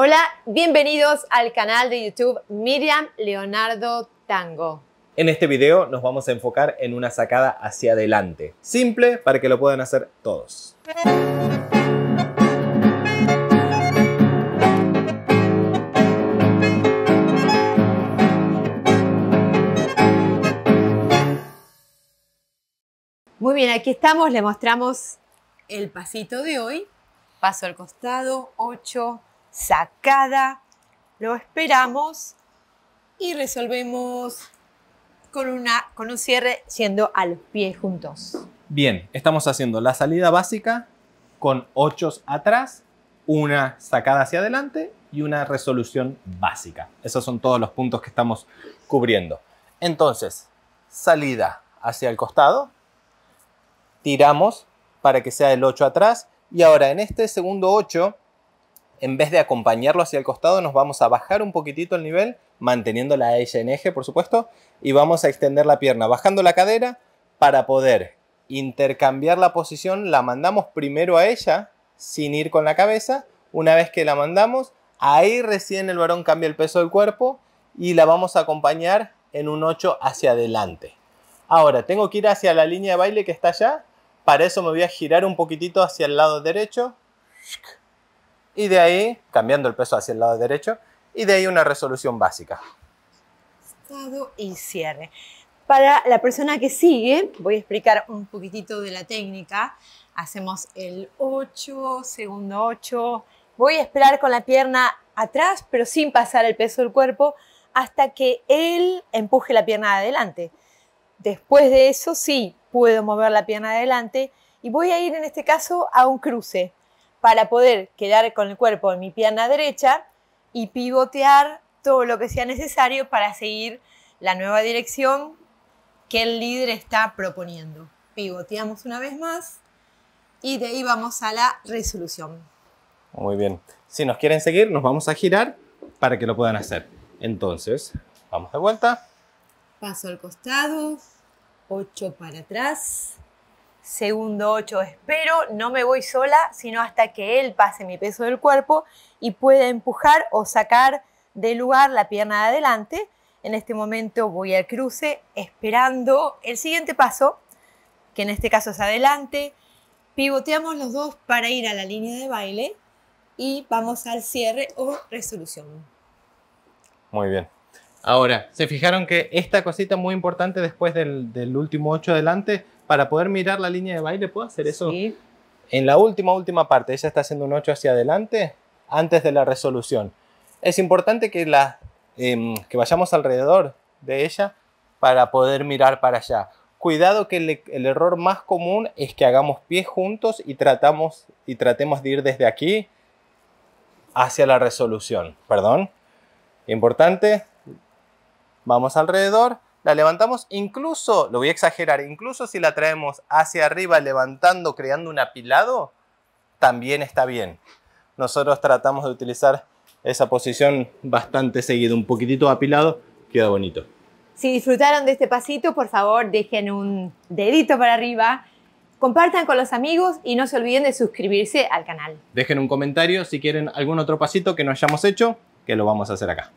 Hola, bienvenidos al canal de YouTube Miriam Leonardo Tango. En este video nos vamos a enfocar en una sacada hacia adelante, simple para que lo puedan hacer todos. Muy bien, aquí estamos, le mostramos el pasito de hoy. Paso al costado, 8, sacada, lo esperamos y resolvemos con, una, con un cierre siendo a los pies juntos. Bien, estamos haciendo la salida básica con ochos atrás, una sacada hacia adelante y una resolución básica. Esos son todos los puntos que estamos cubriendo. Entonces, salida hacia el costado, tiramos para que sea el 8 atrás y ahora en este segundo 8 en vez de acompañarlo hacia el costado, nos vamos a bajar un poquitito el nivel, manteniendo la ella en eje, por supuesto, y vamos a extender la pierna, bajando la cadera para poder intercambiar la posición. La mandamos primero a ella, sin ir con la cabeza. Una vez que la mandamos, ahí recién el varón cambia el peso del cuerpo y la vamos a acompañar en un 8 hacia adelante. Ahora, tengo que ir hacia la línea de baile que está allá. Para eso me voy a girar un poquitito hacia el lado derecho y de ahí, cambiando el peso hacia el lado derecho, y de ahí una resolución básica. Estado y cierre. Para la persona que sigue, voy a explicar un poquitito de la técnica. Hacemos el 8, segundo 8. Voy a esperar con la pierna atrás, pero sin pasar el peso del cuerpo, hasta que él empuje la pierna adelante. Después de eso, sí, puedo mover la pierna adelante y voy a ir en este caso a un cruce para poder quedar con el cuerpo en mi pierna derecha y pivotear todo lo que sea necesario para seguir la nueva dirección que el líder está proponiendo. Pivoteamos una vez más y de ahí vamos a la resolución. Muy bien. Si nos quieren seguir, nos vamos a girar para que lo puedan hacer. Entonces, vamos de vuelta. Paso al costado, 8 para atrás, Segundo 8, espero, no me voy sola, sino hasta que él pase mi peso del cuerpo y pueda empujar o sacar de lugar la pierna de adelante. En este momento voy al cruce esperando el siguiente paso, que en este caso es adelante. Pivoteamos los dos para ir a la línea de baile y vamos al cierre o resolución. Muy bien. Ahora, se fijaron que esta cosita muy importante después del, último 8 adelante, para poder mirar la línea de baile, ¿puedo hacer eso? Sí. En la última, última parte, ella está haciendo un 8 hacia adelante antes de la resolución. Es importante que, la, em, que vayamos alrededor de ella para poder mirar para allá. Cuidado que el, el, error más común es que hagamos pies juntos y, tratamos, y tratemos de ir desde aquí hacia la resolución. ¿Perdón? Importante, Vamos alrededor, la levantamos incluso, lo voy a exagerar, incluso si la traemos hacia arriba levantando, creando un apilado, también está bien. Nosotros tratamos de utilizar esa posición bastante seguido, un poquitito apilado, queda bonito. Si disfrutaron de este pasito, por favor dejen un dedito para arriba, compartan con los amigos y no se olviden de suscribirse al canal. Dejen un comentario si quieren algún otro pasito que no hayamos hecho, que lo vamos a hacer acá.